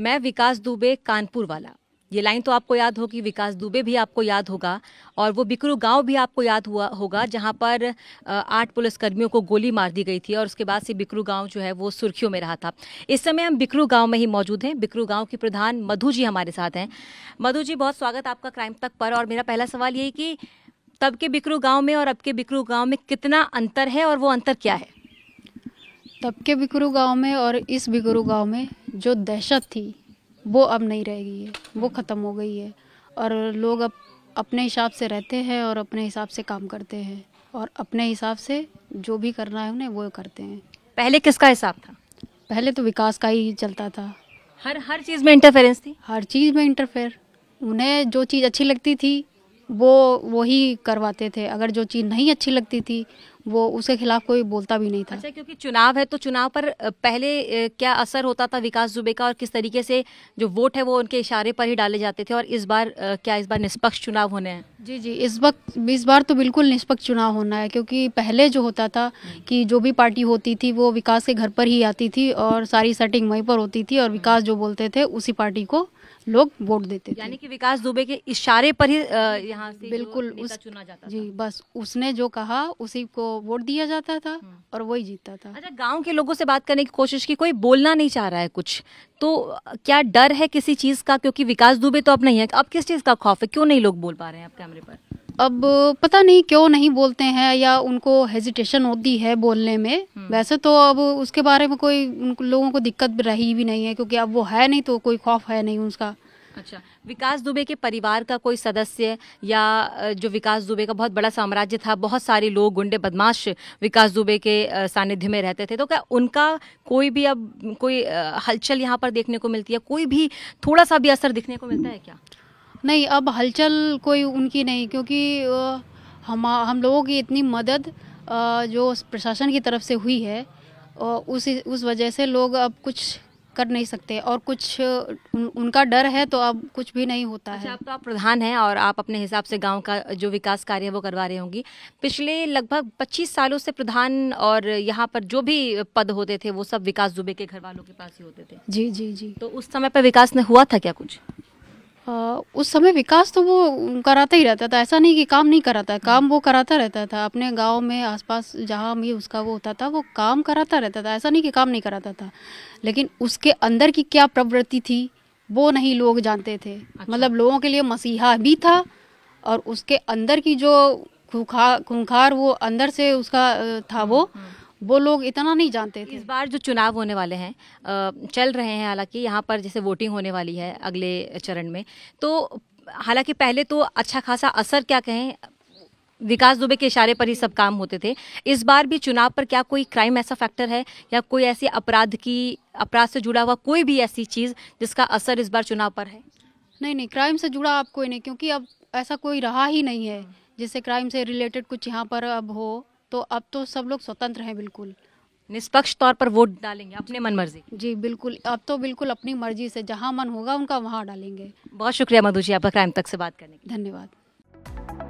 मैं विकास दुबे कानपुर वाला ये लाइन तो आपको याद होगी विकास दुबे भी आपको याद होगा और वो बिकरू गांव भी आपको याद हुआ होगा जहां पर आठ पुलिसकर्मियों को गोली मार दी गई थी और उसके बाद से बिकरू गांव जो है वो सुर्खियों में रहा था इस समय हम बिकरू गांव में ही मौजूद हैं बिकरू गांव की प्रधान मधु जी हमारे साथ हैं मधु जी बहुत स्वागत आपका क्राइम तक पर और मेरा पहला सवाल यही कि तब के बिकरू गाँव में और अब के बिकरू गाँव में कितना अंतर है और वो अंतर क्या है तब के बिकरू गांव में और इस बिकरू गांव में जो दहशत थी वो अब नहीं रह गई है वो ख़त्म हो गई है और लोग अब अपने हिसाब से रहते हैं और अपने हिसाब से काम करते हैं और अपने हिसाब से जो भी करना है उन्हें वो करते हैं पहले किसका हिसाब था पहले तो विकास का ही चलता था हर हर चीज़ में इंटरफेरेंस थी हर चीज़ में इंटरफेयर उन्हें जो चीज़ अच्छी लगती थी वो वही करवाते थे अगर जो चीज़ नहीं अच्छी लगती थी वो उसके खिलाफ कोई बोलता भी नहीं था अच्छा क्योंकि चुनाव है तो चुनाव पर पहले क्या असर होता था विकास दुबे का और किस तरीके से जो वोट है वो उनके इशारे पर ही डाले जाते थे और इस बार क्या इस बार निष्पक्ष चुनाव होने हैं जी जी इस वक्त इस बार तो बिल्कुल निष्पक्ष चुनाव होना है क्योंकि पहले जो होता था कि जो भी पार्टी होती थी वो विकास के घर पर ही आती थी और सारी सेटिंग वहीं पर होती थी और विकास जो बोलते थे उसी पार्टी को लोग वोट देते थे यानी कि विकास दुबे के इशारे पर ही यहाँ से बिल्कुल उस चुना जाता जी बस उसने जो कहा उसी को वोट दिया जाता था हाँ। और वही जीतता था अच्छा गाँव के लोगों से बात करने की कोशिश की कोई बोलना नहीं चाह रहा है कुछ तो क्या डर है किसी चीज़ का क्योंकि विकास दुबे तो अब नहीं है अब किस चीज़ का खौफ है क्यों नहीं लोग बोल पा रहे हैं आप कैमरे पर अब पता नहीं क्यों नहीं बोलते हैं या उनको हेजिटेशन होती है बोलने में हम्म। वैसे तो अब उसके बारे में कोई उन लोगों को दिक्कत भी रही भी नहीं है क्योंकि अब वो है नहीं तो कोई खौफ है नहीं उसका अच्छा विकास दुबे के परिवार का कोई सदस्य या जो विकास दुबे का बहुत बड़ा साम्राज्य था बहुत सारे लोग गुंडे बदमाश विकास दुबे के सानिध्य में रहते थे तो क्या उनका कोई भी अब कोई हलचल यहाँ पर देखने को मिलती है कोई भी थोड़ा सा भी असर दिखने को मिलता है क्या नहीं अब हलचल कोई उनकी नहीं क्योंकि हम हम लोगों की इतनी मदद जो प्रशासन की तरफ से हुई है उस उस वजह से लोग अब कुछ कर नहीं सकते और कुछ उन, उनका डर है तो अब कुछ भी नहीं होता अच्छा, है अब तो आप प्रधान हैं और आप अपने हिसाब से गांव का जो विकास कार्य है वो करवा रहे होंगी पिछले लगभग 25 सालों से प्रधान और यहाँ पर जो भी पद होते थे वो सब विकास दुबे के घर वालों के पास ही होते थे जी जी जी तो उस समय पर विकास ने हुआ था क्या कुछ उस समय विकास तो वो कराता ही रहता था ऐसा नहीं कि काम नहीं कराता काम वो कराता रहता था अपने गांव में आसपास जहाँ भी उसका वो होता था वो काम कराता रहता था ऐसा नहीं कि काम नहीं कराता था लेकिन उसके अंदर की क्या प्रवृत्ति थी वो नहीं लोग जानते थे अच्छा। मतलब लोगों के लिए मसीहा भी था और उसके अंदर की जो खुखा खुंखार वो अंदर से उसका था वो हम्म, हम्म। वो लोग इतना नहीं जानते थे इस बार जो चुनाव होने वाले हैं चल रहे हैं हालांकि यहाँ पर जैसे वोटिंग होने वाली है अगले चरण में तो हालांकि पहले तो अच्छा खासा असर क्या कहें विकास दुबे के इशारे पर ही सब काम होते थे इस बार भी चुनाव पर क्या कोई क्राइम ऐसा फैक्टर है या कोई ऐसी अपराध की अपराध से जुड़ा हुआ कोई भी ऐसी चीज़ जिसका असर इस बार चुनाव पर है नहीं नहीं क्राइम से जुड़ा आप कोई नहीं क्योंकि अब ऐसा कोई रहा ही नहीं है हम्म। जिससे क्राइम से रिलेटेड कुछ यहाँ पर अब हो तो अब तो सब लोग स्वतंत्र हैं बिल्कुल निष्पक्ष तौर पर वोट डालेंगे अपने मन मर्जी जी बिल्कुल अब तो बिल्कुल अपनी मर्जी से जहाँ मन होगा उनका वहाँ डालेंगे बहुत शुक्रिया मधु जी आपका क्राइम तक से बात करने की धन्यवाद